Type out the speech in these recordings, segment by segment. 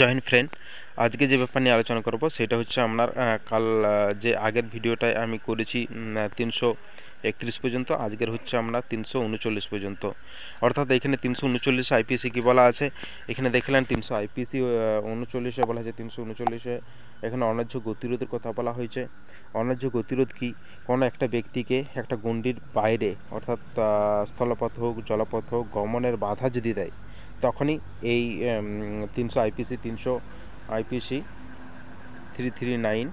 joint friend আজকে যে ব্যাপার নিয়ে আলোচনা করব সেটা হচ্ছে আপনার কাল যে আগের ভিডিওটায় আমি করেছি তিনশো একত্রিশ পর্যন্ত আজকের হচ্ছে আমরা তিনশো উনচল্লিশ পর্যন্ত অর্থাৎ এখানে তিনশো উনচল্লিশে আইপিসি e কী বলা আছে এখানে দেখলেন তিনশো e, আইপিসি উনচল্লিশে বলা হয়েছে তিনশো উনচল্লিশে এখানে অনার্য গতিরোধের কথা বলা হয়েছে অনার্য গতিরোধ কী কোনো একটা ব্যক্তিকে একটা গণ্ডির বাইরে অর্থাৎ স্থলপথ হোক জলপথ হোক গমনের বাধা যদি দেয় তখনই এই তিনশো আইপিসি তিনশো আইপিসি থ্রি থ্রি নাইন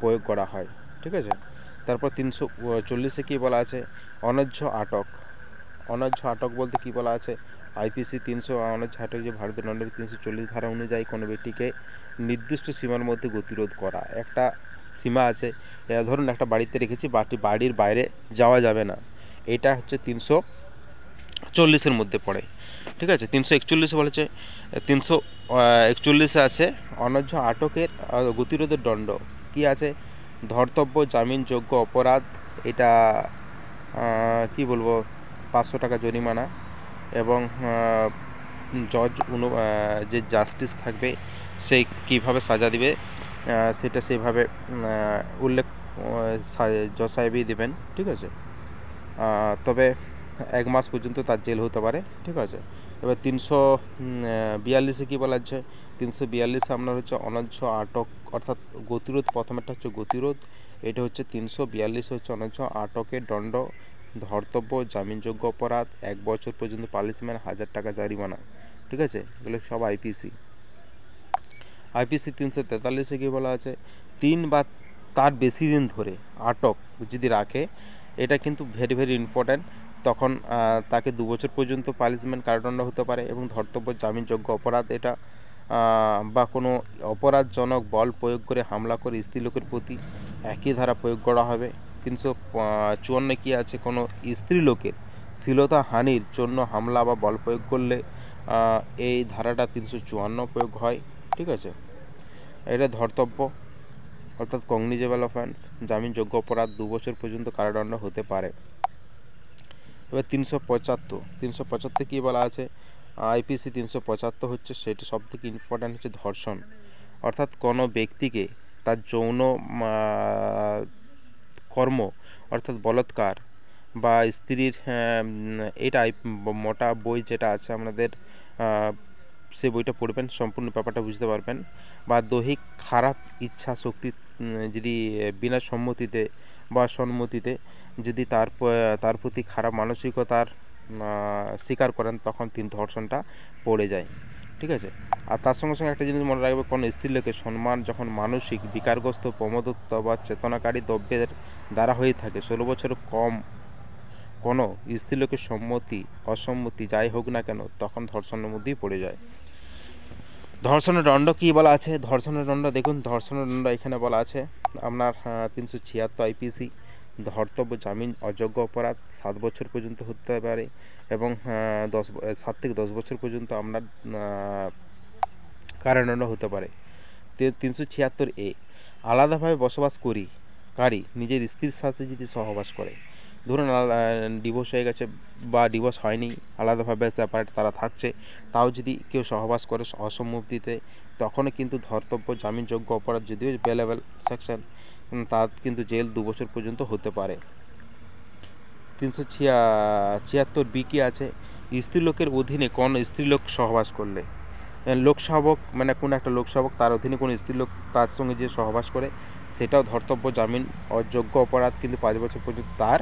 প্রয়োগ করা হয় ঠিক আছে তারপর তিনশো চল্লিশে কী বলা আছে অনার্য আটক অনার্য আটক বলতে কী বলা আছে আইপিসি তিনশো অনার্য আটক যে ভারতের দণ্ডের তিনশো চল্লিশ ধারা অনুযায়ী কোনো ব্যক্তিকে নির্দিষ্ট সীমার মধ্যে গতিরোধ করা একটা সীমা আছে ধরুন একটা বাড়িতে রেখেছি বাটি বাড়ির বাইরে যাওয়া যাবে না এটা হচ্ছে তিনশো চল্লিশের মধ্যে পড়ে ঠিক আছে তিনশো একচল্লিশ বলেছে তিনশো একচল্লিশে আছে অনর্য আটকের গতিরোধের দণ্ড কি আছে ধর্তব্য জামিনযোগ্য অপরাধ এটা কি বলবো পাঁচশো টাকা জরিমানা এবং জজ যে জাস্টিস থাকবে সে কিভাবে সাজা দিবে সেটা সেভাবে উল্লেখ জজ সাহেবই দেবেন ঠিক আছে তবে এক মাস পর্যন্ত তার জেল হতে পারে ঠিক আছে এবার তিনশো বিয়াল্লিশে কী বলা হচ্ছে তিনশো বিয়াল্লিশে আপনার হচ্ছে অনার্য আটক অর্থাৎ গতিরোধ প্রথমেরটা হচ্ছে গতিরোধ এটা হচ্ছে তিনশো বিয়াল্লিশে হচ্ছে অনার্য আটকের দণ্ড ধর্তব্য জামিনযোগ্য অপরাধ এক বছর পর্যন্ত পালিশমেন্ট হাজার টাকা জারিমানা ঠিক আছে এগুলো সব আইপিসি আইপিসি তিনশো তেতাল্লিশে কী বলা আছে তিন বা তার বেশি দিন ধরে আটক যদি রাখে এটা কিন্তু ভেরি ভেরি ইম্পর্ট্যান্ট তখন তাকে দু বছর পর্যন্ত পালিশমেন্ট কারাদণ্ড হতে পারে এবং ধর্তব্য জামিনযোগ্য অপরাধ এটা বা কোনো অপরাধজনক বল প্রয়োগ করে হামলা করে স্ত্রীলোকের প্রতি একই ধারা প্রয়োগ করা হবে তিনশো চুয়ান্ন কি আছে কোনো স্ত্রীলোকের শীলতা হানির জন্য হামলা বা বল প্রয়োগ করলে এই ধারাটা তিনশো চুয়ান্ন প্রয়োগ হয় ঠিক আছে এটা ধর্তব্য অর্থাৎ কংগ্রিজেবল অফেন্স জামিনযোগ্য অপরাধ দু বছর পর্যন্ত কারাদণ্ড হতে পারে এবার তিনশো পঁচাত্তর তিনশো পঁচাত্তর কী বলা আছে আইপিসি তিনশো পঁচাত্তর হচ্ছে সেটি থেকে ইম্পর্ট্যান্ট হচ্ছে ধর্ষণ অর্থাৎ কোনো ব্যক্তিকে তার যৌন কর্ম অর্থাৎ বলৎকার বা স্ত্রীর এটা মোটা বই যেটা আছে আমাদের সে বইটা পড়বেন সম্পূর্ণ ব্যাপারটা বুঝতে পারবেন বা দৈহিক খারাপ ইচ্ছা শক্তি যদি বিনা সম্মতিতে বা সম্মতিতে যদি তার তার প্রতি খারাপ মানসিকতার স্বীকার করেন তখন তিনি ধর্ষণটা পড়ে যায় ঠিক আছে আর তার সঙ্গে সঙ্গে একটা জিনিস মনে রাখবে কোনো স্ত্রীলোকের সম্মান যখন মানসিক বিকারগ্রস্ত প্রমদত্ত বা চেতনাকারী দ্রব্যের দ্বারা হয়ে থাকে ষোলো বছর কম কোনো স্ত্রীলোকের সম্মতি অসম্মতি যাই হোক না কেন তখন ধর্ষণের মধ্যেই পড়ে যায় ধর্ষণের দণ্ড কী বলা আছে ধর্ষণের দণ্ড দেখুন ধর্ষণের দণ্ড এখানে বলা আছে আপনার তিনশো ছিয়াত্তর আইপিসি ধর্তব্য জামিন অযোগ্য অপরাধ সাত বছর পর্যন্ত হতে পারে এবং দশ সাত থেকে দশ বছর পর্যন্ত আমরা কারণ হতে পারে তিনশো ছিয়াত্তর এ আলাদাভাবে বসবাস করি কারি নিজের স্ত্রীর সাথে যদি সহবাস করে ধরুন ডিভোর্স হয়ে গেছে বা ডিভোর্স হয়নি আলাদাভাবে সেপারেট তারা থাকছে তাও যদি কেউ সহবাস করে অসম্মতিতে তখনও কিন্তু ধর্তব্য জামিনযোগ্য অপরাধ যদিও বেলেবেল সেকশন তার কিন্তু জেল দু বছর পর্যন্ত হতে পারে তিনশো ছিয়া ছিয়াত্তর বি কি আছে স্ত্রীলোকের অধীনে কোন স্ত্রীলোক সহবাস করলে লোকসভক মানে কোন একটা লোকসভক তার অধীনে কোন স্ত্রীলোক তার সঙ্গে যে সহবাস করে সেটাও ধর্তব্য জামিন অযোগ্য অপরাধ কিন্তু পাঁচ বছর পর্যন্ত তার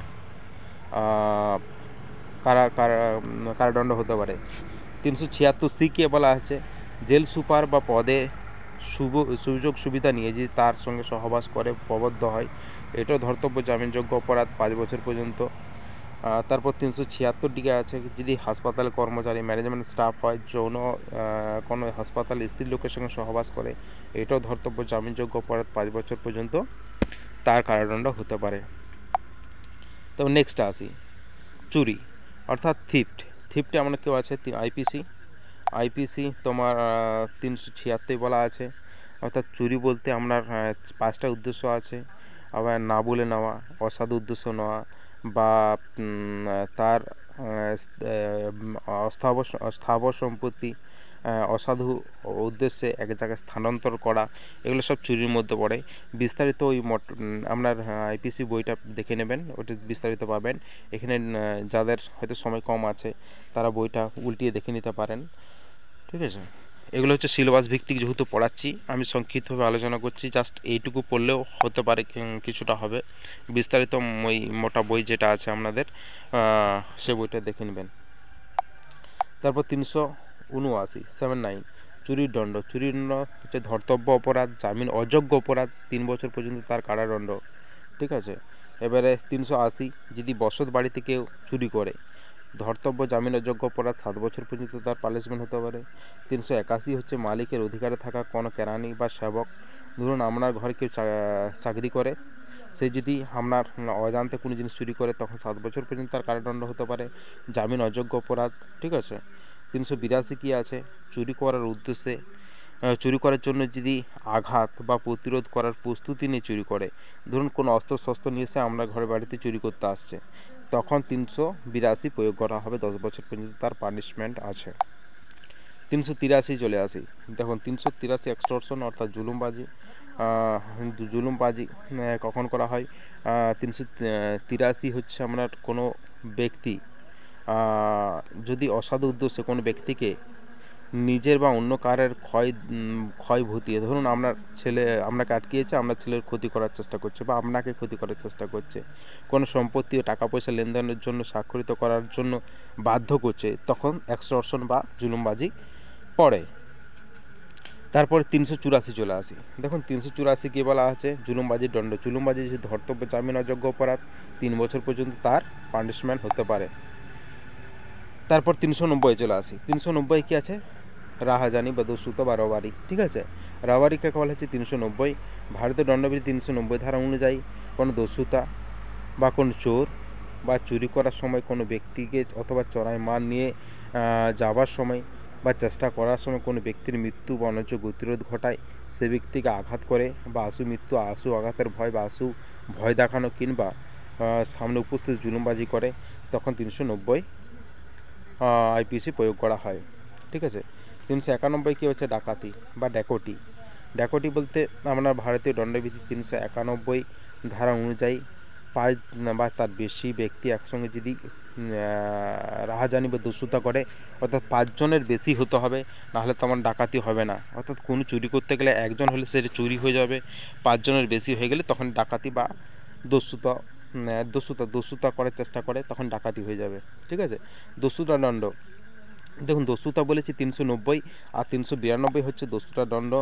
কারা কারা কারাদণ্ড হতে পারে তিনশো ছিয়াত্তর সি কে বলা আছে জেল সুপার বা পদে সুব সুযোগ সুবিধা নিয়ে যে তার সঙ্গে সহবাস করে প্রবদ্ধ হয় এটাও ধর্তব্য জামিনযোগ্য অপরাধ পাঁচ বছর পর্যন্ত তারপর তিনশো ছিয়াত্তর দিকে আছে যদি হাসপাতাল কর্মচারী ম্যানেজমেন্ট স্টাফ হয় যৌন কোনো হাসপাতাল স্ত্রীর লোকের সঙ্গে সহবাস করে এটাও ধর্তব্য জামিনযোগ্য অপরাধ পাঁচ বছর পর্যন্ত তার কারাদণ্ড হতে পারে তো নেক্সট আসি চুরি অর্থাৎ থিফট থিফটে আমার কেউ আছে আইপিসি আইপিসি তোমার তিনশো ছিয়াত্তর বলা আছে অর্থাৎ চুরি বলতে আপনার পাঁচটা উদ্দেশ্য আছে আবার না বলে নেওয়া অসাধু উদ্দেশ্য নেওয়া বা তার অস্থাব স্থাবর সম্পত্তি অসাধু উদ্দেশ্যে এক জায়গায় স্থানান্তর করা এগুলো সব চুরির মধ্যে পড়ে বিস্তারিত ওই মট আপনার আইপিসি বইটা দেখে নেবেন ওটা বিস্তারিত পাবেন এখানে যাদের হয়তো সময় কম আছে তারা বইটা উল্টিয়ে দেখে নিতে পারেন ঠিক আছে এগুলো হচ্ছে সিলেবাস ভিত্তিক যেহেতু পড়াচ্ছি আমি সংক্ষিপ্তভাবে আলোচনা করছি জাস্ট এইটুকু পড়লেও হতে পারে কিছুটা হবে বিস্তারিত ওই মোটা বই যেটা আছে আপনাদের সে বইটা দেখে নেবেন তারপর তিনশো উনআশি সেভেন নাইন চুরির দণ্ড চুরির দণ্ড হচ্ছে ধর্তব্য অপরাধ জামিন অযোগ্য অপরাধ তিন বছর পর্যন্ত তার কারাদণ্ড ঠিক আছে এবারে তিনশো আশি যদি বসত বাড়িতে কেউ চুরি করে ধর্তব্য যোগ্য অপরাধ সাত বছর পর্যন্ত তার পালিশমেন্ট হতে পারে তিনশো একাশি হচ্ছে মালিকের অধিকারে থাকা কোনো কেরানি বা সেবক ধরুন আপনার ঘর কেউ চাকরি করে সে যদি আপনার অজান্তে কোনো জিনিস চুরি করে তখন সাত বছর পর্যন্ত তার কারাদণ্ড হতে পারে জামিন অযোগ্য অপরাধ ঠিক আছে তিনশো বিরাশি কী আছে চুরি করার উদ্দেশ্যে চুরি করার জন্য যদি আঘাত বা প্রতিরোধ করার প্রস্তুতি নিয়ে চুরি করে ধরুন কোনো অস্ত্র শস্ত্র নিয়ে সে আমরা ঘরে বাড়িতে চুরি করতে আসছে তখন তিনশো বিরাশি প্রয়োগ করা হবে দশ বছর পর্যন্ত তার পানিশমেন্ট আছে তিনশো তিরাশি চলে আসি দেখুন তিনশো তিরাশি এক্সটর্শন অর্থাৎ জুলুমবাজি জুলুমবাজি কখন করা হয় তিনশো তিরাশি হচ্ছে আপনার কোনো ব্যক্তি যদি অসাধু উদ্দেশ্যে কোনো ব্যক্তিকে নিজের বা অন্য কারের ক্ষয় ক্ষয় ভুতিয়ে ধরুন আপনার ছেলে আপনাকে আটকিয়েছে আপনার ছেলের ক্ষতি করার চেষ্টা করছে বা আপনাকে ক্ষতি করার চেষ্টা করছে কোনো সম্পত্তি ও টাকা পয়সা লেনদেনের জন্য স্বাক্ষরিত করার জন্য বাধ্য করছে তখন এক্সটর্শন বা জুলুমবাজি পড়ে তারপর তিনশো চুরাশি চলে আসি দেখুন তিনশো চুরাশি কী বলা আছে জুলুমবাজির দণ্ড জুলুমবাজি যে ধর্তব্য জামিন অযোগ্য অপরাধ তিন বছর পর্যন্ত তার পানিশমেন্ট হতে পারে তারপর তিনশো নব্বই চলে আসি তিনশো নব্বই কী আছে রাহাজানি বা দস্যুত বা রবারি ঠিক আছে কাকে বলা হচ্ছে তিনশো নব্বই ভারতীয় দণ্ডবিধি তিনশো নব্বই ধারা অনুযায়ী কোনো দস্যুতা বা কোনো চোর বা চুরি করার সময় কোনো ব্যক্তিকে অথবা চড়াই মান নিয়ে যাওয়ার সময় বা চেষ্টা করার সময় কোনো ব্যক্তির মৃত্যু বা অনচ গতিরোধ ঘটায় সে ব্যক্তিকে আঘাত করে বা আশু মৃত্যু আশু আঘাতের ভয় বা আশু ভয় দেখানো কিংবা সামনে উপস্থিত জুলুমবাজি করে তখন তিনশো নব্বই আইপিসি প্রয়োগ করা হয় ঠিক আছে তিনশো একানব্বই কী হচ্ছে ডাকাতি বা ড্যাকোটি ড্যাকোটি বলতে আমরা ভারতীয় দণ্ডবিধি তিনশো একানব্বই ধারা অনুযায়ী পাঁচ বা তার বেশি ব্যক্তি একসঙ্গে যদি রাহাজানি বা দস্যুতা করে অর্থাৎ পাঁচজনের বেশি হতে হবে নাহলে তেমন ডাকাতি হবে না অর্থাৎ কোনো চুরি করতে গেলে একজন হলে সেটা চুরি হয়ে যাবে পাঁচজনের বেশি হয়ে গেলে তখন ডাকাতি বা দস্যুতা দস্যুতা দস্যুতা করার চেষ্টা করে তখন ডাকাতি হয়ে যাবে ঠিক আছে দস্যুতা দণ্ড দেখুন দস্যুতা বলেছি তিনশো নব্বই আর তিনশো বিরানব্বই হচ্ছে দস্যুতা দণ্ড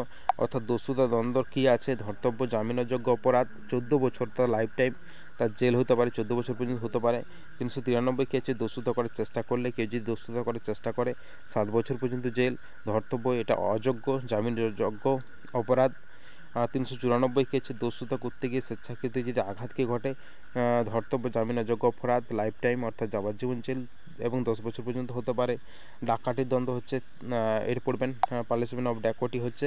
অর্থাৎ দস্যুতা দণ্ড কী আছে ধর্তব্য জামিনযোগ্য অপরাধ চোদ্দ বছর তার লাইফ টাইম তার জেল হতে পারে চোদ্দো বছর পর্যন্ত হতে পারে তিনশো তিরানব্বই কে আছে দস্যুতা করার চেষ্টা করলে কেউ যদি দস্যুতা করার চেষ্টা করে সাত বছর পর্যন্ত জেল ধর্তব্য এটা অযোগ্য জামিনযোগ্য অপরাধ তিনশো চুরানব্বই কে আছে দস্যুতা করতে গিয়ে স্বেচ্ছাকৃত যদি আঘাতকে ঘটে ধর্তব্য জামিনযোগ্য অপরাধ লাইফ টাইম অর্থাৎ যাবজ্জীবন জেল এবং দশ বছর পর্যন্ত হতে পারে ডাকাটির দ্বন্দ্ব হচ্ছে এর পড়বেন পালিশমেন্ট অফ ড্যাকোটি হচ্ছে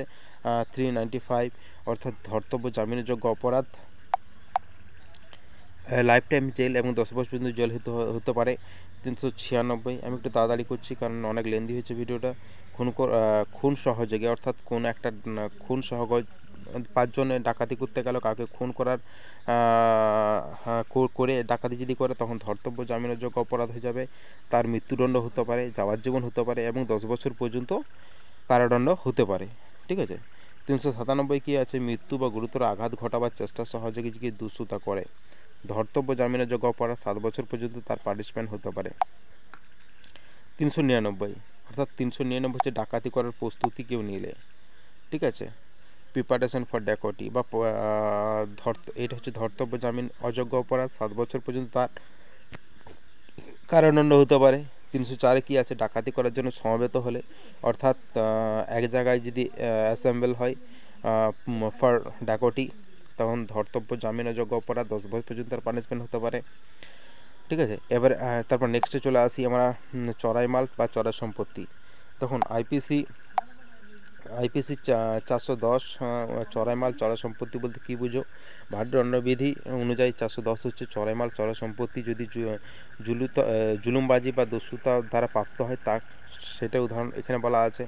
থ্রি নাইনটি ফাইভ অর্থাৎ ধর্তব্য জামিনযোগ্য অপরাধ লাইফ টাইম জেল এবং দশ বছর পর্যন্ত জেল হতে হতে পারে তিনশো ছিয়ানব্বই আমি একটু তাড়াতাড়ি করছি কারণ অনেক লেন্দি হয়েছে ভিডিওটা খুন খুন সহযোগে অর্থাৎ কোন একটা খুন সহযোগ পাঁচজনে ডাকাতি করতে গেল কাউকে খুন করার করে ডাকাতি যদি করে তখন ধর্তব্য জামিনের যোগ্য অপরাধ হয়ে যাবে তার মৃত্যুদণ্ড হতে পারে যাওয়ার জীবন হতে পারে এবং দশ বছর পর্যন্ত কারাদণ্ড হতে পারে ঠিক আছে তিনশো সাতানব্বই কী আছে মৃত্যু বা গুরুতর আঘাত ঘটাবার চেষ্টা যদি দুশ্রুতা করে ধর্তব্য জামিনের যোগ্য অপরাধ সাত বছর পর্যন্ত তার পার্টিসিপেন্ট হতে পারে তিনশো নিরানব্বই অর্থাৎ তিনশো নিরানব্বই হচ্ছে ডাকাতি করার প্রস্তুতি কেউ নিলে ঠিক আছে প্রিপারেশন ফর ড্যাকটি বা এটা হচ্ছে ধর্তব্য জামিন অযোগ্য অপরাধ সাত বছর পর্যন্ত তার কারণ হতে পারে তিনশো চারে কী আছে ডাকাতি করার জন্য সমবেত হলে অর্থাৎ এক জায়গায় যদি অ্যাসেম্বল হয় ফর ডাকটি তখন ধর্তব্য জামিন অযোগ্য অপরাধ দশ বছর পর্যন্ত তার পানিশমেন্ট হতে পারে ঠিক আছে এবার তারপর নেক্সটে চলে আসি আমরা চড়াই মাল বা চড়াই সম্পত্তি তখন আইপিসি আইপিসি চারশো দশ হ্যাঁ, চড়াইমাল চড়া সম্পত্তি বলতে কী বুঝো ভারদণ্ডবিধি অনুযায়ী চারশো দশ হচ্ছে চড়াইমাল চড়া সম্পত্তি যদি জুলুতা জুলুমবাজি বা দস্যুতা দ্বারা প্রাপ্ত হয় তা সেটা উদাহরণ এখানে বলা আছে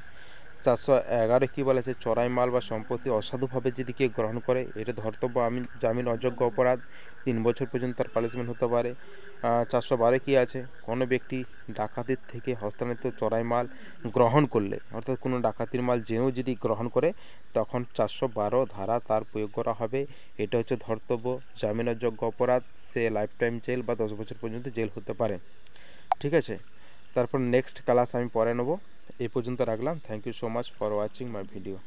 চারশো এগারো কী বলা আছে চড়াইমাল মাল বা সম্পত্তি অসাধুভাবে যদি কেউ গ্রহণ করে এটা ধর্তব্য আমি জামিন অযোগ্য অপরাধ তিন বছর পর্যন্ত তার পানিশমেন্ট হতে পারে চারশো বারে কী আছে কোনো ব্যক্তি ডাকাতির থেকে হস্তান্তরিত চড়াই মাল গ্রহণ করলে অর্থাৎ কোনো ডাকাতির মাল যেও যদি গ্রহণ করে তখন চারশো বারো ধারা তার প্রয়োগ করা হবে এটা হচ্ছে ধর্তব্য যোগ্য অপরাধ সে লাইফ টাইম জেল বা দশ বছর পর্যন্ত জেল হতে পারে ঠিক আছে তারপর নেক্সট ক্লাস আমি পরে নেবো এই পর্যন্ত রাখলাম thank you so much for watching my video